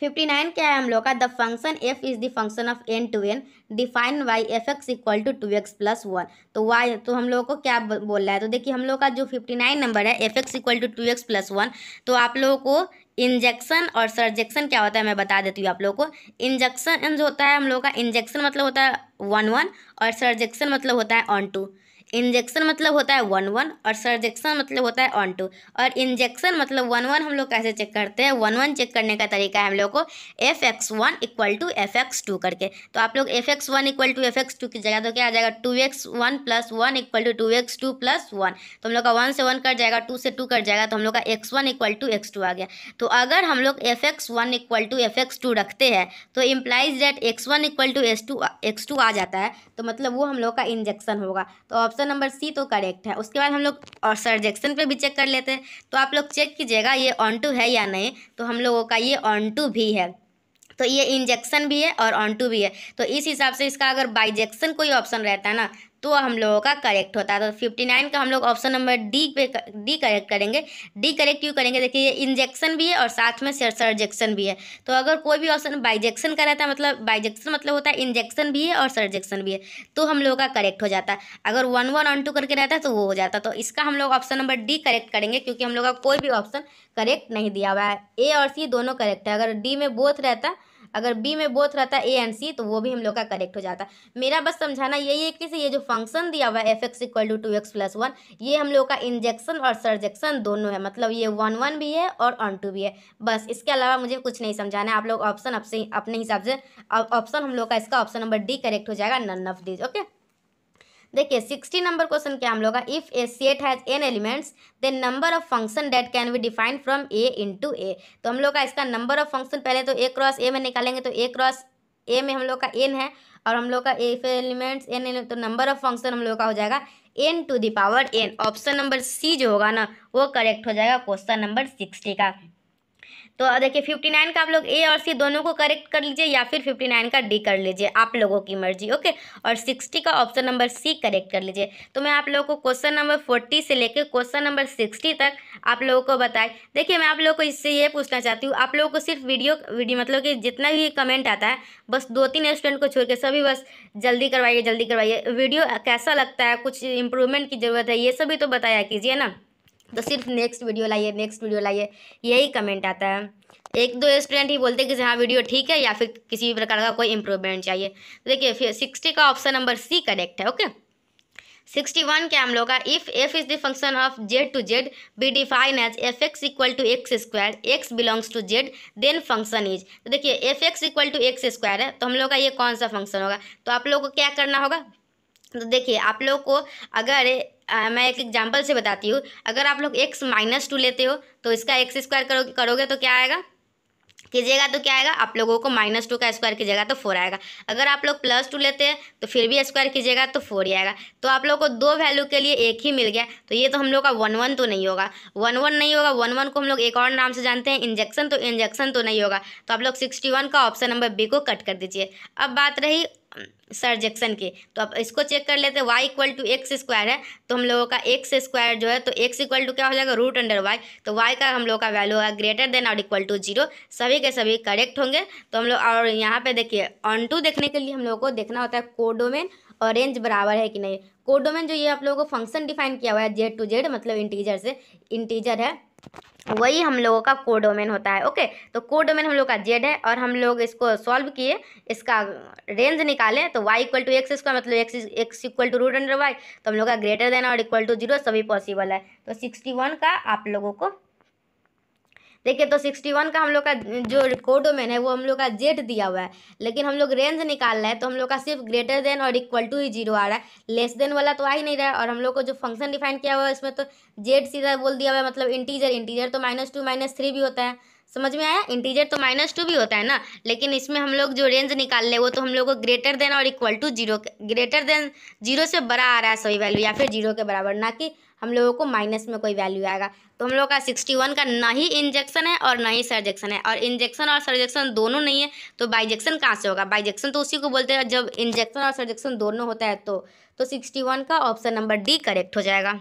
फिफ्टी नाइन क्या है हम लोग का the function f is the function of N to N define by f x equal to two x plus one y वाई तो हम लोगों को क्या बोल रहा है तो देखिए हम लोग का जो फिफ्टी नाइन नंबर है f x equal to two x plus one तो आप लोगों को इंजेक्शन और सर्जेक्शन क्या होता है मैं बता देती हूँ आप लोगों को इंजेक्शन जो होता है हम लोग का इंजेक्शन मतलब होता है वन वन और सर्जेक्शन मतलब होता है ऑन टू इंजेक्शन मतलब होता है वन वन और सर्जेक्शन मतलब होता है ऑन टू और इंजेक्शन मतलब वन वन हम लोग कैसे चेक करते हैं वन वन चेक करने का तरीका है हम लोग को f x one equal to f x two करके तो आप लोग f x one equal to f x two की जगह तो क्या आ जाएगा two x one plus one equal to two x two plus one तो हम लोग का वन से वन कर जाएगा टू से टू कर जाएगा तो हम लोग का x one equal to x two आ गया तो अगर हम लोग f x one equal to f x two रखते हैं तो implies that x one equal to x two x two आ जाता है तो मतलब वो हम लोग का इंजेक्शन होगा तो ऑप्शन ऑप्शन तो नंबर सी तो करेक्ट है उसके बाद हम लोग और सर्जेक्शन पे भी चेक कर लेते हैं तो आप लोग चेक कीजिएगा ये ऑन टू है या नहीं तो हम लोगों का ये ऑन टू भी है तो ये इंजेक्शन भी है और ऑन टू भी है तो इस हिसाब से इसका अगर बाइजेक्शन कोई ऑप्शन रहता है ना तो हम लोगों का करेक्ट होता है तो फिफ्टी नाइन का हम लोग ऑप्शन नंबर डी पे डी करेक्ट करेंगे डी करेक्ट क्यों करेंगे देखिए ये इंजेक्शन भी है और साथ में सर्जेक्शन भी है तो अगर कोई भी ऑप्शन बाइजेक्शन का रहता है मतलब बाइजेक्शन मतलब होता है इंजेक्शन भी है और सर्जेक्शन भी है तो हम लोगों का करेक्ट हो जाता है अगर वन वन ऑन टू करके रहता है तो वो हो जाता तो इसका हम लोग ऑप्शन नंबर डी करेक्ट करेंगे क्योंकि हम लोग का कोई भी ऑप्शन करेक्ट नहीं दिया हुआ है ए और सी दोनों करेक्ट है अगर डी में बोथ रहता अगर बी में बोथ रहता ए एंड सी तो वो भी हम लोग का करेक्ट हो जाता मेरा बस समझाना यही है कि ये जो फंक्शन दिया हुआ है f x equal to two x plus one ये हम लोग का इंजेक्शन और सर्जेक्शन दोनों है मतलब ये वन वन भी है और ऑन टू भी है बस इसके अलावा मुझे कुछ नहीं समझाना है आप लोग ऑप्शन अपने हिसाब से ऑप्शन हम लोग का इसका ऑप्शन नंबर डी करेक्ट हो जाएगा नन ऑफ दीज ओके देखिए सिक्सटी नंबर क्वेश्चन क्या हम लोग का if a set has n elements then number of function that can be defined from A into A तो हम लोग का इसका नंबर ऑफ फंक्शन पहले तो ए क्रॉस ए में निकालेंगे तो ए क्रॉस ए में हम लोग का एन है और हम लोग का एफ एलिमेंट्स एन एलिमेंट तो नंबर ऑफ फंक्शन हम लोग का हो जाएगा n to the power n option number C जो होगा ना वो करेक्ट हो जाएगा क्वेश्चन नंबर सिक्सटी का तो देखिए फिफ्टी नाइन का आप लोग ए और सी दोनों को करेक्ट कर लीजिए या फिर फिफ्टी नाइन का डी कर लीजिए आप लोगों की मर्जी ओके और सिक्सटी का ऑप्शन नंबर सी करेक्ट कर लीजिए तो मैं आप लोगों को क्वेश्चन नंबर फोर्टी से लेकर क्वेश्चन नंबर सिक्सटी तक आप लोगों को बताए देखिए मैं आप लोगों को इससे ये पूछना चाहती हूँ आप लोगों को सिर्फ वीडियो वीडियो मतलब कि जितना भी कमेंट आता है बस दो तीन स्टूडेंट को छोड़ के सभी बस जल्दी करवाइए जल्दी करवाइए वीडियो कैसा लगता है कुछ इम्प्रूवमेंट की ज़रूरत है ये सभी तो बताया कीजिए ना तो सिर्फ नेक्स्ट वीडियो लाइए नेक्स्ट वीडियो लाइए यही कमेंट आता है एक दो स्टूडेंट ही बोलते हैं कि हाँ वीडियो ठीक है या फिर किसी भी प्रकार का कोई इम्प्रूवमेंट चाहिए तो देखिए फिर सिक्सटी का ऑप्शन नंबर सी करेक्ट है ओके सिक्सटी वन क्या हम लोग का if f is the function of Z to Z be define as f x equal to x square x belongs to Z then function is तो देखिए f x equal to x square है तो हम लोग का ये कौन सा फंक्शन होगा तो आप लोग को क्या करना होगा तो देखिए आप लोग को अगर आ, मैं एक एग्जांपल से बताती हूँ अगर आप लोग एक्स माइनस टू लेते हो तो इसका एक्स स्क्वायर करो करोगे तो क्या आएगा कीजिएगा तो क्या आएगा आप लोगों को माइनस टू का स्क्वायर कीजिएगा तो फोर आएगा अगर आप लोग प्लस टू लेते हैं तो फिर भी स्क्वायर कीजिएगा तो फोर ही आएगा तो आप लोग को दो वैल्यू के लिए एक ही मिल गया तो ये तो हम लोग का वन वन तो नहीं होगा वन वन नहीं होगा वन वन को हम लोग एक और नाम से जानते हैं इंजेक्शन तो इंजेक्शन तो नहीं होगा तो आप लोग सिक्सटी वन का ऑप्शन नंबर बी को कट कर दीजिए अब बात रही सर जैक्सन के तो अब इसको चेक कर लेते हैं y equal to x square है तो हम लोगों का एक्स स्क्वायर जो है तो एक्स इक्वल टू क्या हो जाएगा रूट अंडर वाई तो वाई का हम लोगों का वैल्यू है ग्रेटर देन और इक्वल टू जीरो सभी के सभी करेक्ट होंगे तो हम लोग और यहाँ पे देखिए ऑन टू देखने के लिए हम लोगों को देखना होता है कोडोमेन और रेंज बराबर है कि नहीं कोडोमेन जो ये आप लोगों को फंक्शन डिफाइन किया हुआ है जेड टू जेड मतलब इंटीजर से इंटीजर है वही हम लोगों का कोडोमेन होता है ओके तो कोडोमेन हम लोग का जेड है और हम लोग इसको सॉल्व किए इसका रेंज निकालें तो वाई इक्वल टू एक्स इसका मतलब x x equal to root under y तो हम लोग का ग्रेटर देन और इक्वल टू जीरो सभी पॉसिबल है तो सिक्सटी वन का आप लोगों को देखिए तो सिक्सटी वन का हम लोग का जो कोडोमेन है वो हम लोग का जेड दिया हुआ है लेकिन हम लोग रेंज निकाल रहे हैं तो हम लोग का सिर्फ ग्रेटर देन और इक्वल टू ही जीरो आ रहा है लेस देन वाला तो आ ही नहीं रहा और हम लोग को जो फंक्शन डिफाइन किया हुआ है इसमें तो जेड सीधा बोल दिया हुआ है मतलब इंटीजर इंटीजर तो माइनस टू माइनस थ्री भी होता है समझ में आया इंटीजर तो माइनस टू भी होता है ना लेकिन इसमें हम लोग जो रेंज निकाल ले वो तो हम लोग को ग्रेटर देन और equal to zero greater than zero से बड़ा आ रहा है सही वैल्यू या फिर जीरो के बराबर ना कि हम लोगों को माइनस में कोई वैल्यू आएगा तो हम लोग का सिक्सटी वन का ना ही इंजेक्शन है और ना ही सर्जेक्शन है और इंजेक्शन और सर्जेक्शन दोनों नहीं है तो बाइजेक्शन कहाँ से होगा बाइजेक्शन तो उसी को बोलते हैं जब इंजेक्शन और सर्जेक्शन दोनों होता है तो, तो सिक्सटी वन का ऑप्शन नंबर डी करेक्ट हो जाएगा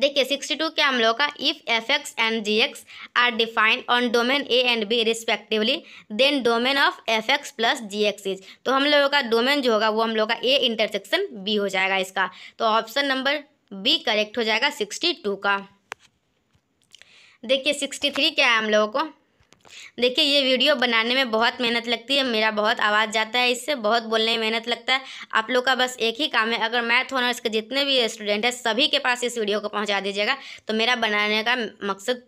देखिए सिक्सटी टू के हम लोग का if f x and g x are defined on domain A and B respectively then domain of f x plus g x is तो हम लोगों का डोमेन जो होगा वो हम लोग का ए इंटरसेक्शन बी हो जाएगा इसका तो ऑप्शन नंबर बी करेक्ट हो जाएगा सिक्सटी टू का देखिए सिक्सटी थ्री क्या है हम लोगों को देखिए ये वीडियो बनाने में बहुत मेहनत लगती है मेरा बहुत आवाज़ जाता है इससे बहुत बोलने में मेहनत लगता है आप लोग का बस एक ही काम है अगर मैथ ऑनर्स के जितने भी स्टूडेंट हैं सभी के पास इस वीडियो को पहुँचा दीजिएगा तो मेरा बनाने का मकसद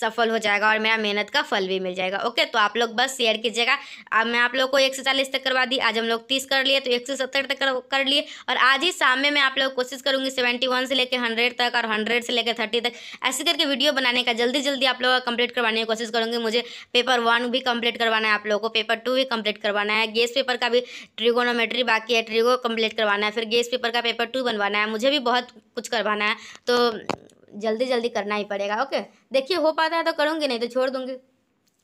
सफल हो जाएगा और मेरा मेहनत का फल भी मिल जाएगा ओके तो आप लोग बस शेयर कीजिएगा अब मैं आप लोग को एक चालीस तक करवा दी आज हम लोग तीस कर लिए तो एक सत्तर तक कर, कर लिए और आज ही शाम में मैं आप लोग कोशिश करूँगी सेवेंटी वन से लेकर हंड्रेड तक और हंड्रेड से लेकर थर्टी तक ऐसे करके वीडियो बनाने का जल्दी जल्दी आप लोग कंप्लीट करवाने की कोशिश करूँगी मुझे पेपर वन भी कंप्लीट करवाना है आप लोगों को पेपर टू भी कंप्लीट करवाना है गेस पेपर का भी ट्रिगोनोमेट्री बाकी है ट्रिगो कंप्लीट करवाना है फिर गेस पेपर का पेपर टू बनवाना है मुझे भी बहुत कुछ करवाना है तो जल्दी जल्दी करना ही पड़ेगा ओके देखिए हो पाता है तो करूँगी नहीं तो छोड़ दूँगी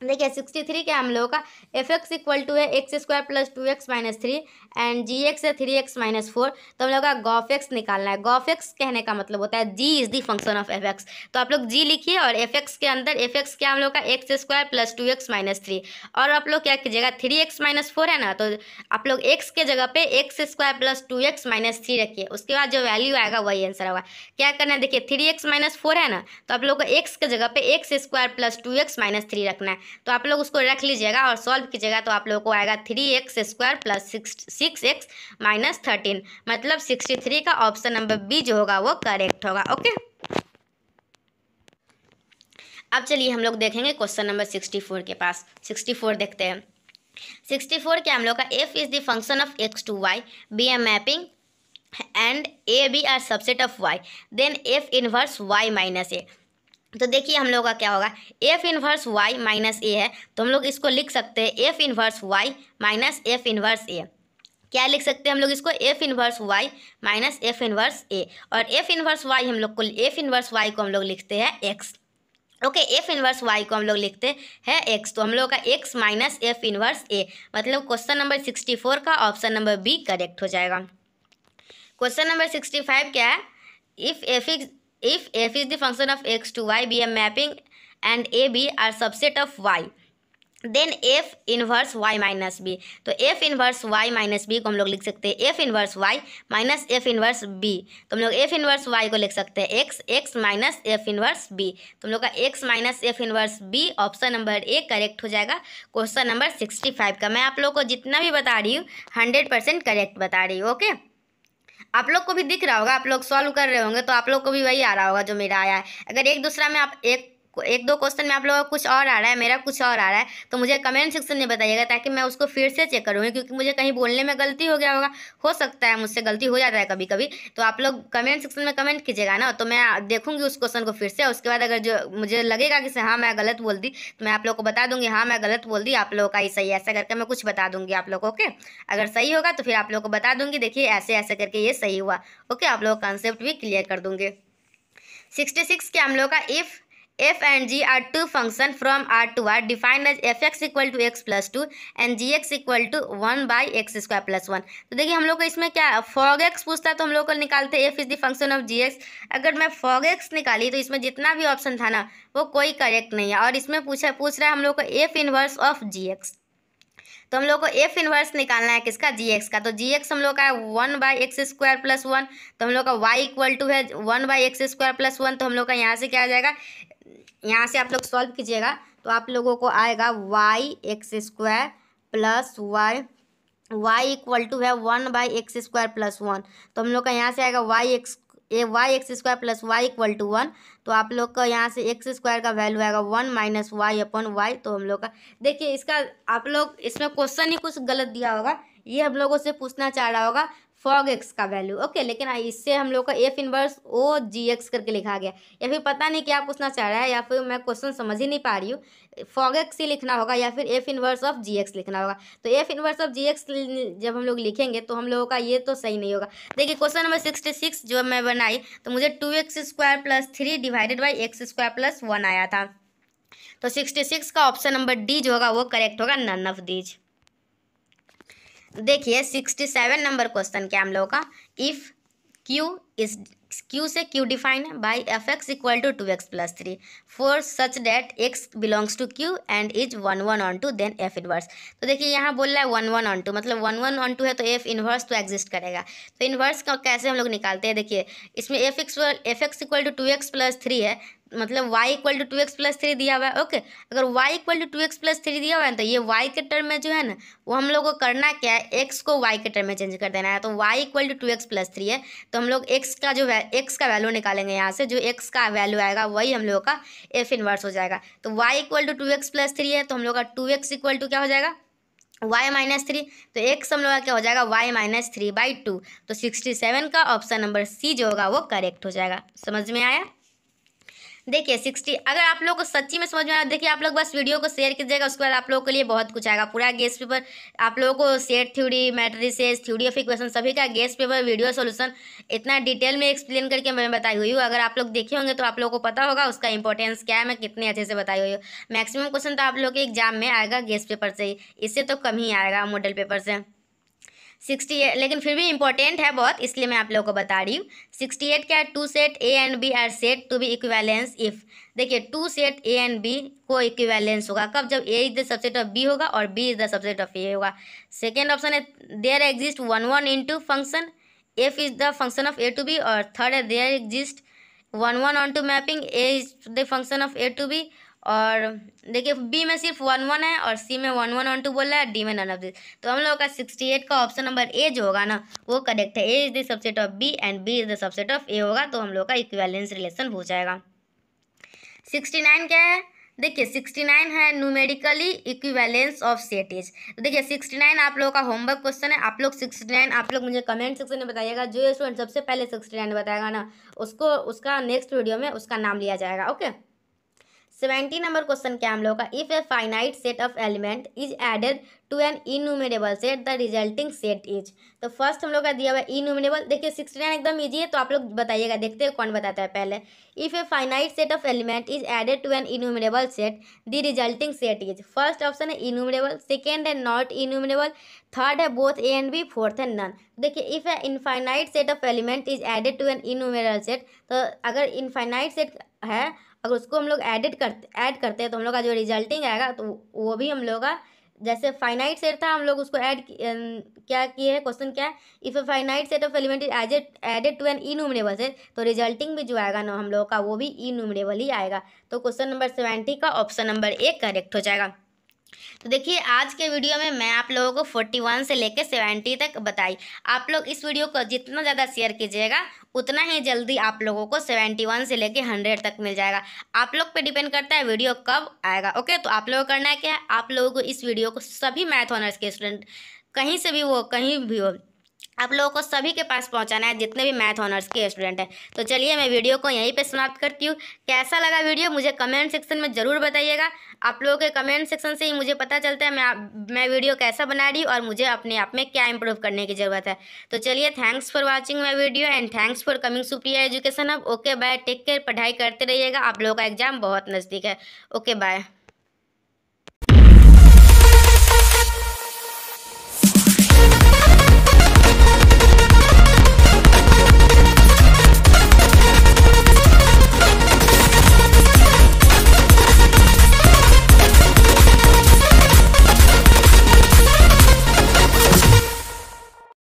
देखिए सिक्सटी थ्री क्या हम लोगों का एफ एक्स इक्वल टू है x square plus two x minus three and g x है थ्री एक्स माइनस फोर तो हम लोग का गॉफ एक्स निकालना है गॉफ एक्स कहने का मतलब होता है g is the function of f x तो आप लोग जी लिखिए और एफ एक्स के अंदर एफ एक्स क्या हम लोग का x square plus two x minus three और आप लोग क्या कीजिएगा थ्री एक्स माइनस फोर है ना तो आप लोग एक्स के जगह पे x square plus two x minus three रखिए उसके बाद जो वैल्यू आएगा वही आंसर होगा क्या करना है देखिए थ्री एक्स माइनस फोर है ना तो आप लोग को एक्स के जगह पे x square plus two x minus three रखना है तो आप लोग उसको रख लीजिएगा और सॉल्व कीजिएगा तो आप लोग को आएगा three x square plus six x minus thirteen मतलब सिक्सटी थ्री का ऑप्शन नंबर बी जो होगा वो करेक्ट होगा ओके अब चलिए हम लोग देखेंगे क्वेश्चन नंबर सिक्सटी फोर के पास सिक्सटी फोर देखते हैं सिक्सटी फोर के हम लोग का f is the function of x to y be M mapping and A B are subset of y then f inverse y minus A तो देखिए हम लोगों का क्या होगा f inverse y minus A है तो हम लोग इसको लिख सकते हैं f inverse y minus f inverse A क्या लिख सकते हैं हम लोग इसको f inverse y minus f inverse A और एफ इनवर्स वाई हम लोग को एफ इनवर्स वाई को हम लोग लिखते हैं x okay f inverse y को हम लोग लिखते हैं एक्स तो हम लोग का x minus f inverse A मतलब क्वेश्चन नंबर सिक्सटी फोर का ऑप्शन नंबर बी करेक्ट हो जाएगा क्वेश्चन नंबर सिक्सटी फाइव क्या है if f if f is the function of x to y be M mapping and A B are subset of y then f inverse y minus B तो f inverse y minus B को हम लोग लिख सकते हैं f inverse y minus f inverse B तो हम लोग एफ इनवर्स वाई को लिख सकते हैं x x minus f inverse B तो हम लोग का x minus f inverse B option number A correct हो जाएगा क्वेश्चन नंबर सिक्सटी फाइव का मैं आप लोग को जितना भी बता रही हूँ हंड्रेड परसेंट करेक्ट बता रही हूँ ओके आप लोग को भी दिख रहा होगा आप लोग सॉल्व कर रहे होंगे तो आप लोग को भी वही आ रहा होगा जो मेरा आया है अगर एक दूसरा में आप एक एक दो क्वेश्चन में आप लोगों का कुछ और आ रहा है मेरा कुछ और आ रहा है तो मुझे कमेंट सेक्शन में बताइएगा ताकि मैं उसको फिर से चेक करूँगी क्योंकि मुझे कहीं बोलने में गलती हो गया होगा हो सकता है मुझसे गलती हो जाता है कभी कभी तो आप लोग कमेंट सेक्शन में कमेंट कीजिएगा ना तो मैं देखूंगी उस क्वेश्चन को फिर से उसके बाद अगर जो मुझे लगेगा कि हाँ मैं गलत बोल दी तो मैं आप लोग को बता दूँगी हाँ मैं गलत बोल दी आप लोगों का ही सही ऐसा करके मैं कुछ बता दूँगी आप लोगों को ओके अगर सही होगा तो फिर आप लोग को बता दूंगी देखिए ऐसे ऐसे करके ये सही हुआ ओके आप लोग का भी क्लियर कर दूँगी सिक्सटी सिक्स के हम लोग का if and g are two function from R to R defined as f x equal to x plus two and g x equal to one by x square plus one तो देखिए हम लोग को इसमें क्या फॉग एक्स पूछता है तो हम लोग को निकालते f is the function of g x अगर मैं फॉग एक्स निकाली तो इसमें जितना भी ऑप्शन था ना वो कोई करेक्ट नहीं है और इसमें पूछा पूछ रहा है हम लोग को f inverse of g x तो हम लोग को एफ इनवर्स निकालना है किसका जी एक्स का तो जी एक्स हम लोग का है one by x square plus one तो हम लोग का वाई इक्वल टू है one by x square plus one तो हम लोग का यहाँ से क्या आ जाएगा यहाँ से आप लोग सॉल्व कीजिएगा तो आप लोगों को आएगा y x square plus y y equal to है one by x square plus one तो हम लोग का यहाँ से आएगा y x a y x square plus y equal to one तो आप लोग का यहाँ से एक्स स्क्वायर का वैल्यू आएगा one minus y upon y तो हम लोग का देखिए इसका आप लोग इसमें क्वेश्चन ही कुछ गलत दिया होगा ये हम लोगों से पूछना चाह रहा होगा फॉग एक्स का वैल्यू ओके लेकिन इससे हम लोग का f inverse o g x करके लिखा गया या फिर पता नहीं क्या पूछना चाह रहा है या फिर मैं क्वेश्चन समझ ही नहीं पा रही हूँ फॉग एक्स ही लिखना होगा या फिर f inverse of g x लिखना होगा तो f inverse of g x जब हम लोग लिखेंगे तो हम लोगों का ये तो सही नहीं होगा देखिए क्वेश्चन नंबर सिक्सटी सिक्स जो मैं बनाई तो मुझे two x square plus three divided by x square plus one आया था तो सिक्सटी सिक्स का ऑप्शन नंबर डी जो होगा वो करेक्ट होगा नन ऑफ दीज देखिए सिक्सटी सेवन नंबर क्वेश्चन क्या हम लोगों का इफ़ क्यू इज क्यू से Q define by F x equal to two x plus three for such that x belongs to Q and is one one on to then f inverse तो देखिए यहाँ बोल रहा है one one onto मतलब one one onto है तो f inverse तो एग्जिस्ट करेगा तो इनवर्स का कैसे हम लोग निकालते हैं देखिए इसमें f x f x equal to two x plus three है मतलब y equal to two x plus three दिया हुआ है ओके अगर y equal to two x plus three दिया हुआ है तो ये y के टर्म में जो है ना वो हम लोग को करना क्या है x को y के टर्म में चेंज कर देना है तो y equal to two x plus three है तो हम लोग x का जो x का वैल्यू निकालेंगे यहाँ से जो x का वैल्यू आएगा वही हम लोग का f इनवर्स हो जाएगा तो y equal to two x plus three है तो हम लोग का टू एक्स इक्वल टू क्या हो जाएगा y माइनस थ्री तो एक्स हम लोग का क्या हो जाएगा y minus three by two तो सिक्सटी सेवन का ऑप्शन नंबर सी जो होगा वो करेक्ट हो जाएगा समझ में आया देखिए सिक्सटी अगर आप लोग को सच्ची में समझ में आया देखिए आप लोग बस वीडियो को शेयर कीजिएगा उसके बाद आप लोगों के लिए बहुत कुछ आएगा पूरा गेस्ट पेपर आप लोगों को set theory matrices theory of equation सभी का गेस्ट पेपर वीडियो सोल्यूशन इतना डिटेल में एक्सप्लेन करके मैं बताई हुई हूँ अगर आप लोग देखे होंगे तो आप लोगों को पता होगा उसका इंपॉर्टेंस क्या है मैं कितने अच्छे से बताई हुई हूँ मैक्सिमम क्वेश्चन तो आप लोग के एग्जाम में आएगा गेस्ट पेपर से ही इससे तो कम ही आएगा मॉडल पेपर से सिक्सटी एट लेकिन फिर भी इंपॉर्टेंट है बहुत इसलिए मैं आप लोगों को बता रही हूँ सिक्सटी एट क्या two set A and B are set to be equivalence if देखिए two set A and B को इक्वेलेंस होगा कब जब A is the subset of B होगा और B is the subset of A होगा सेकेंड ऑप्शन है there exist one one to function f is the function of A to B और थर्ड है there exist one one on to mapping A is the function of A to B और देखिए B में सिर्फ one one है और सी में one one one to बोल रहा है डी में नन ऑफ दिस तो हम लोगों का सिक्सटी एट का ऑप्शन नंबर ए जो होगा ना वो करेक्ट है A is the subset of B and B is the subset of A होगा तो हम लोग का इक्वेलेंस रिलेशन हो जाएगा सिक्सटी नाइन क्या है देखिए सिक्सटी नाइन है numerically equivalence of set is तो देखिए सिक्सटी नाइन आप लोगों का होमवर्क क्वेश्चन है आप लोग सिक्सटी नाइन आप लोग मुझे कमेंट सेक्शन में बताइएगा जो स्टूडेंट सबसे पहले सिक्सटी नाइन बताएगा ना उसको उसका नेक्स्ट वीडियो में उसका नाम लिया जाएगा ओके सेवेंटी नंबर क्वेश्चन क्या हम लोग का if a finite set of element is added to an enumerable set the resulting set is तो फर्स्ट हम लोग का दिया हुआ है देखिए सिक्सटी नाइन एकदम ईजी है तो आप लोग बताइएगा देखते हैं कौन बताता है पहले if a finite set of element is added to an enumerable set the resulting set is first option है इनूमरेबल सेकेंड है नॉट इनूमरेबल थर्ड है both A and B fourth है नन देखिए if a infinite set of element is added to an enumerable set तो अगर infinite set है अगर उसको हम लोग एडिट करते ऐड करते हैं तो हम लोग का जो रिजल्टिंग आएगा तो वो भी हम लोग का जैसे फाइनाइट सेट था हम लोग उसको ऐड क्या किए हैं क्वेश्चन क्या है if a finite set of element as added to an enumerable set तो रिजल्टिंग भी जो आएगा ना हम लोग का वो भी ई नूमरेबल ही आएगा तो क्वेश्चन नंबर सेवेंटी का ऑप्शन नंबर एक करेक्ट हो जाएगा तो देखिए आज के वीडियो में मैं आप लोगों को 41 से लेकर 70 तक बताई आप लोग इस वीडियो को जितना ज़्यादा शेयर कीजिएगा उतना ही जल्दी आप लोगों को 71 से लेकर 100 तक मिल जाएगा आप लोग पे डिपेंड करता है वीडियो कब आएगा ओके तो आप लोगों को करना है क्या आप लोगों को इस वीडियो को सभी मैथ ऑनर्स के स्टूडेंट कहीं से भी हो कहीं भी हो आप लोगों को सभी के पास पहुंचाना है जितने भी मैथ ऑनर्स के स्टूडेंट हैं तो चलिए मैं वीडियो को यहीं पे समाप्त करती हूँ कैसा लगा वीडियो मुझे कमेंट सेक्शन में ज़रूर बताइएगा आप लोगों के कमेंट सेक्शन से ही मुझे पता चलता है मैं मैं वीडियो कैसा बना रही हूँ और मुझे अपने आप में क्या इम्प्रूव करने की ज़रूरत है तो चलिए thanks for watching my video and thanks for coming Supriya education अब ओके बाय टेक केयर पढ़ाई करते रहिएगा आप लोगों का एग्जाम बहुत नज़दीक है ओके बाय